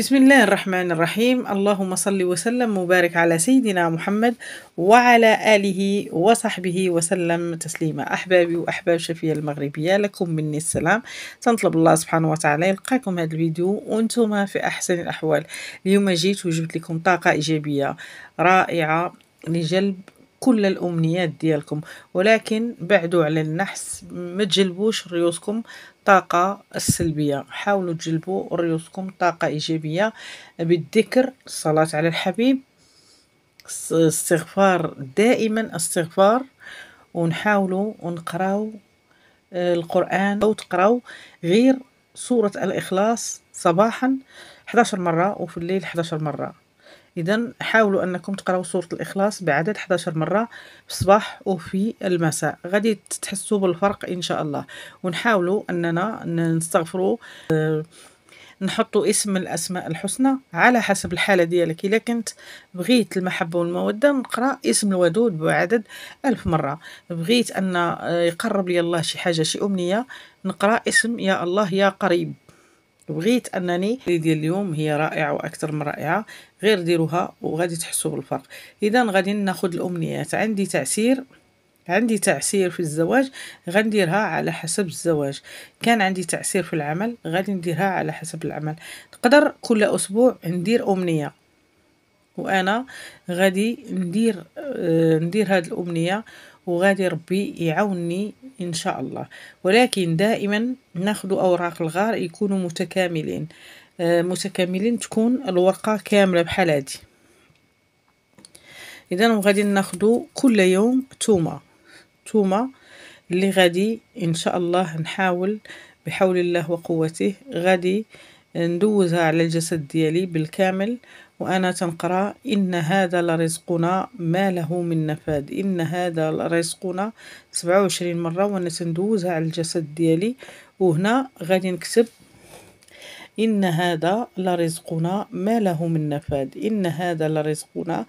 بسم الله الرحمن الرحيم اللهم صل وسلم وبارك على سيدنا محمد وعلى آله وصحبه وسلم تسليما أحبابي وأحباب شفية المغربية لكم مني السلام تنطلب الله سبحانه وتعالى يلقاكم هذا الفيديو وانتم في أحسن الأحوال اليوم جيت وجبت لكم طاقة إيجابية رائعة لجلب كل الأمنيات ديالكم ولكن بعدوا على النحس ما تجلبوش ريوسكم طاقة السلبية حاولوا تجلبوا ريوسكم طاقة إيجابية بالذكر الصلاة على الحبيب استغفار دائما استغفار ونحاولوا ونقراو آه، القرآن أو تقراو غير سورة الإخلاص صباحا 11 مرة وفي الليل 11 مرة اذا حاولوا انكم تقراو سوره الاخلاص بعدد 11 مره في الصباح وفي المساء غادي تحسوا بالفرق ان شاء الله ونحاولوا اننا نستغفروا أه نحطوا اسم الاسماء الحسنى على حسب الحاله ديالك الا كنت بغيت المحبه والموده نقرا اسم الودود بعدد ألف مره بغيت ان آه، يقرب لي الله شي حاجه شي امنيه نقرا اسم يا الله يا قريب بغيت انني ديال اليوم هي رائعه واكثر من رائعه غير ديروها وغادي تحسوا بالفرق اذا غادي ناخذ الامنيات عندي تعسير عندي تعسير في الزواج غنديرها على حسب الزواج كان عندي تعسير في العمل غادي نديرها على حسب العمل نقدر كل اسبوع ندير امنيه وانا غادي ندير آه، ندير هاد الامنيه وغادي ربي يعاوني ان شاء الله ولكن دائما ناخذ اوراق الغار يكونوا متكاملين آه، متكاملين تكون الورقه كامله بحال هذه اذا غادي ناخذ كل يوم تومه تومه اللي غادي ان شاء الله نحاول بحول الله وقوته غادي ندوزها على الجسد ديالي بالكامل وأنا تنقرأ إن هذا لرزقنا ما له من نفاد إن هذا لرزقنا سبعة وعشرين مرة وأنا تندوزها على الجسد ديالي وهنا غادي نكتب إن هذا لرزقنا ما له من نفاد إن هذا لرزقنا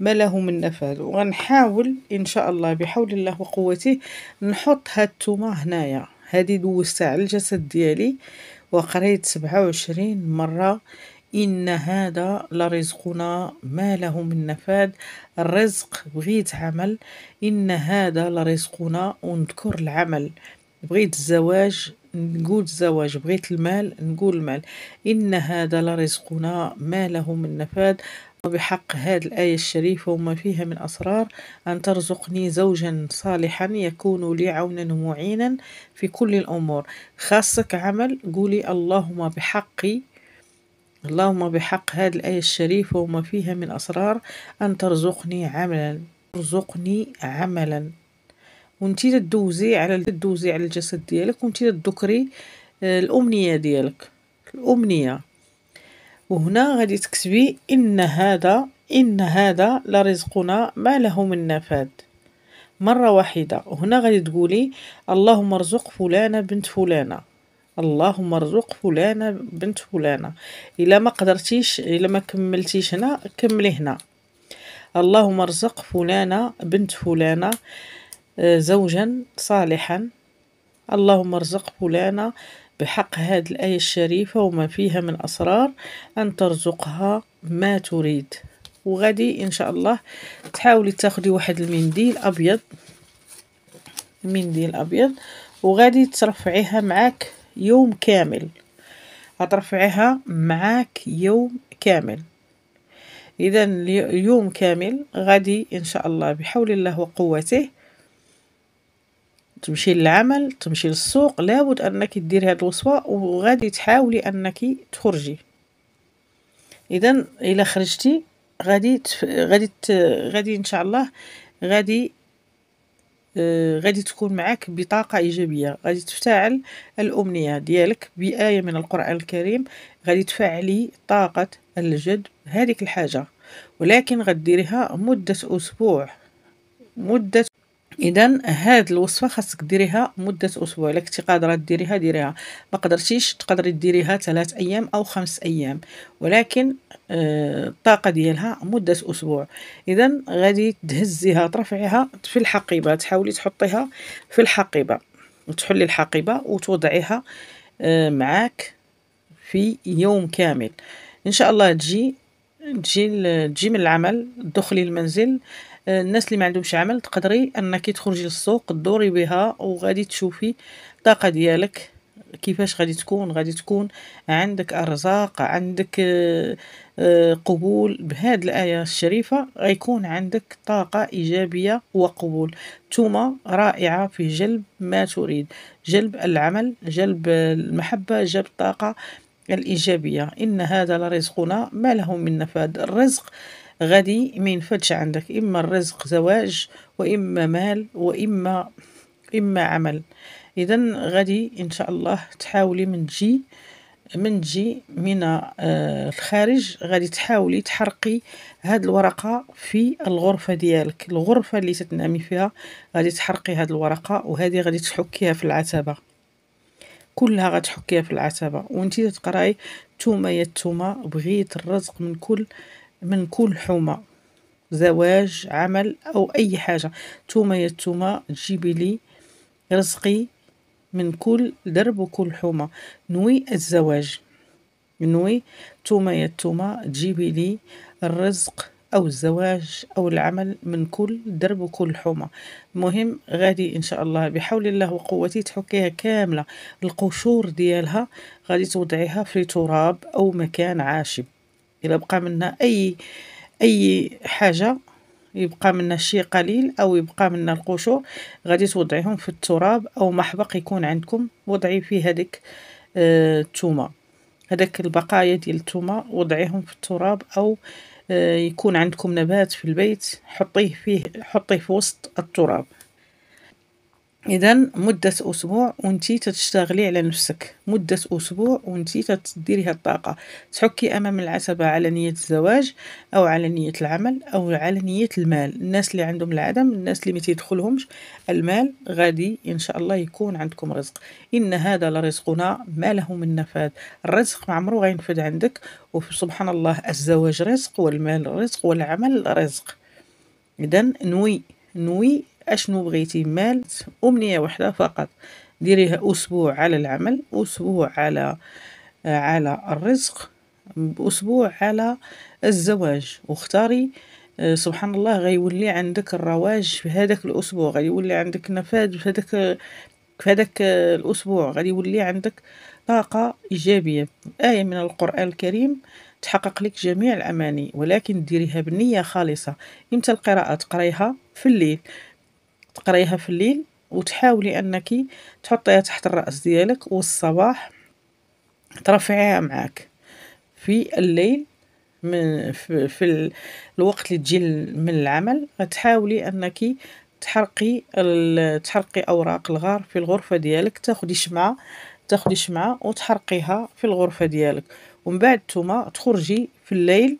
ما له من نفاد وغنحاول إن شاء الله بحول الله وقوته نحط هاد التومة هنايا هادي دوزتها على الجسد ديالي وقريت سبعة وعشرين مرة إن هذا لرزقنا ما له من نفاد الرزق بغيت عمل إن هذا لرزقنا ونذكر العمل بغيت الزواج نقول الزواج بغيت المال نقول المال إن هذا لرزقنا ما له من نفاد وبحق هذه الآية الشريفة وما فيها من أسرار أن ترزقني زوجا صالحا يكون لي عونا ومعينا في كل الأمور خاصك عمل قولي اللهم بحقي اللهم بحق هذه الآية الشريفة وما فيها من أسرار أن ترزقني عملا ترزقني عملا وانتي تدوزي على تدوزي على الجسد ديالك وانتي تذكري آه، الأمنية ديالك الأمنية وهنا غادي تكتبي إن هذا إن هذا لرزقنا ما له من نفاد مرة واحدة هنا غادي تقولي اللهم ارزق فلانة بنت فلانة اللهم ارزق فلانة بنت فلانة الا ما قدرتيش الا ما كملتيش هنا كملي هنا اللهم ارزق فلانة بنت فلانة آه، زوجا صالحا اللهم ارزق فلانة بحق هذه الآية الشريفة وما فيها من أسرار أن ترزقها ما تريد وغادي إن شاء الله تحاولي تاخدي واحد المنديل أبيض المنديل أبيض وغادي ترفعيها معاك يوم كامل هترفعيها معاك يوم كامل إذا يوم كامل غادي إن شاء الله بحول الله وقوته تمشي للعمل تمشي للسوق لابد أنك ديري هاد الوصفة وغادي تحاولي أنك تخرجي إذا الى خرجتي غادي غادي غادي إن شاء الله غادي آه، غادي تكون معك بطاقة إيجابية غادي تفتعل الأمنية ديالك بآية من القرآن الكريم غادي تفعلي طاقة الجد هذيك الحاجة ولكن غديريها مدة أسبوع مدة اذا هاد الوصفه خاصك ديريها مده اسبوع الا كنتي قادره ديريها ديريها ما قدرتيش تقدري ديريها ثلاث ايام او خمس ايام ولكن آه، الطاقه ديالها مده اسبوع اذا غادي تهزيها ترفعيها في الحقيبه تحاولي تحطيها في الحقيبه وتحلي الحقيبه وتوضعيها آه، معاك في يوم كامل ان شاء الله تجي تجي تجي من العمل دخلي المنزل آه، الناس اللي ما عندهمش عمل تقدري انك تخرجي للسوق تدوري بها وغادي تشوفي الطاقه ديالك كيفاش غادي تكون غادي تكون عندك ارزاق عندك آه، آه، قبول بهاد الايه الشريفه غيكون عندك طاقه ايجابيه وقبول ثم رائعه في جلب ما تريد جلب العمل جلب المحبه جلب الطاقه الإيجابية إن هذا لرزقنا ما له من نفاد الرزق غادي ما ينفدش عندك إما الرزق زواج وإما مال وإما إما عمل إذا غادي إن شاء الله تحاولي من تجي من تجي من آه، الخارج غادي تحاولي تحرقي هاد الورقة في الغرفة ديالك الغرفة اللي تتنامي فيها غادي تحرقي هاد الورقة وهذه غادي تحكيها في العتبة كلها غتحكيها في العتبة وانتي تقراي توما يا توما بغيت الرزق من كل من كل حومة زواج عمل او اي حاجه توما يا توما تجيبي لي رزقي من كل درب وكل حومه نوي الزواج نوي توما يا توما تجيبي لي الرزق او الزواج او العمل من كل درب وكل حومه المهم غادي ان شاء الله بحول الله وقوتي تحكيها كامله القشور ديالها غادي توضعيها في تراب او مكان عاشب الا بقى منا اي اي حاجه يبقى منا شي قليل او يبقى منا القشور غادي توضعيهم في التراب او محبق يكون عندكم وضعي فيه هذيك الثومه آه، هذاك البقايا ديال الثومه وضعيهم في التراب او آه، يكون عندكم نبات في البيت حطيه فيه حطيه في وسط التراب اذا مده اسبوع وانت تتشتغلي على نفسك مده اسبوع وانت تديري هالطاقه تحكي امام العتبه على نيه الزواج او على نيه العمل او على نيه المال الناس اللي عندهم العدم الناس اللي ما تيدخلهمش المال غادي ان شاء الله يكون عندكم رزق ان هذا لرزقنا ما له من نفاد الرزق ما عمره غينفد عندك وسبحان الله الزواج رزق والمال رزق والعمل رزق اذا نوي نوي اشنو بغيتي مال امنيه واحده فقط ديريها اسبوع على العمل اسبوع على آه، على الرزق اسبوع على الزواج واختاري آه، سبحان الله غيولي عندك الرواج في هذاك الاسبوع غيولي عندك نفاذ في هذاك في هذاك الاسبوع غادي يولي عندك طاقه ايجابيه ايه من القران الكريم تحقق لك جميع الاماني ولكن ديريها بنيه خالصه امتى القراءه تقريها في الليل تقرايها في الليل وتحاولي انك تحطيها تحت الراس ديالك والصباح ترفعيها معاك في الليل من في, في الوقت اللي تجي من العمل غتحاولي انك تحرقي تحرقي اوراق الغار في الغرفه ديالك تاخدي شمعه تاخدي شمعه وتحرقيها في الغرفه ديالك ومن بعد نتوما تخرجي في الليل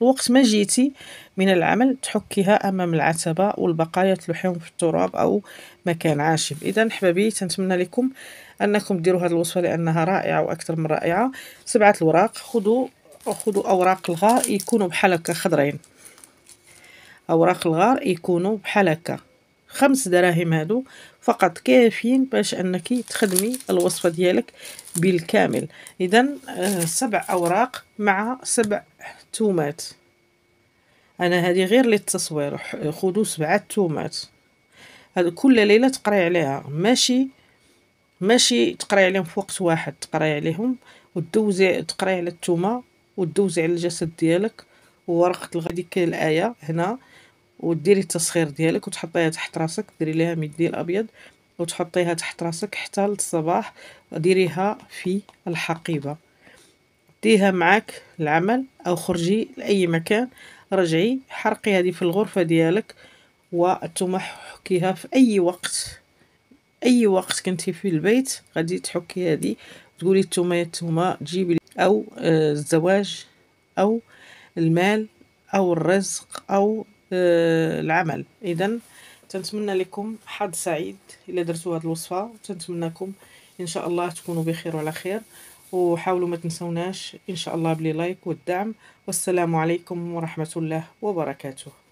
وقت ما جيتي من العمل تحكيها أمام العتبة والبقايا تلوحيهم في التراب أو مكان عاشب إذا حبابي تنتمنى ليكم أنكم ديرو هاد الوصفة لأنها رائعة وأكثر من رائعة، سبعة الوراق خدو خدو أوراق الغار يكونو بحال هكا خضرين، أوراق الغار يكونو بحال هكا خمس دراهم هادو فقط كافيين باش أنك تخدمي الوصفة ديالك بالكامل، إذا آه، سبع أوراق مع سبع تومات انا هذه غير للتصوير خذوا سبعة تومات كل ليله تقراي عليها ماشي ماشي تقراي عليهم في وقت واحد تقراي عليهم وتدوزي تقراي على التومه وتدوزي على الجسد ديالك وورقه كاين الايه هنا وديري التصخير ديالك وتحطيها تحت راسك ديري لها ميدي الابيض وتحطيها تحت راسك حتى للصباح ديريها في الحقيبه ديها معاك العمل أو خرجي لأي مكان رجعي حرقي هذه في الغرفة ديالك وتمحكيها في أي وقت أي وقت كنتي في البيت غادي تحكي هذه تقولي نتوما التومة تجيبي أو آه، الزواج أو المال أو الرزق أو آه، العمل إذا تنتمنى لكم حظ سعيد إلا درتوا هذه الوصفة تنتمناكم إن شاء الله تكونوا بخير وعلى خير وحاولوا ما تنسوناش إن شاء الله بلي لايك والدعم والسلام عليكم ورحمة الله وبركاته